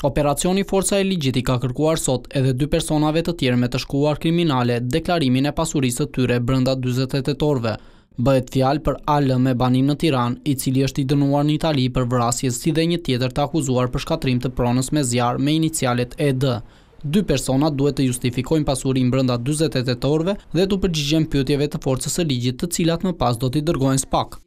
Operacioni Forca e Ligjit i ka kërkuar sot edhe dy personave të tjerë me të shkuar kriminale deklarimin e pasurisë të tyre brënda 28 orve. Bëhet fjalë për Alë me banim në Tiran, i cili është i dënuar në Itali për vrasjes si dhe një tjetër të akuzuar për shkatrim të pronës me zjarë me inicialet ED. Dy persona duhet të justifikojnë pasurin brënda 28 orve dhe të përgjigjen pjotjeve të forcës e ligjit të cilat më pas do t'i dërgojnë spak.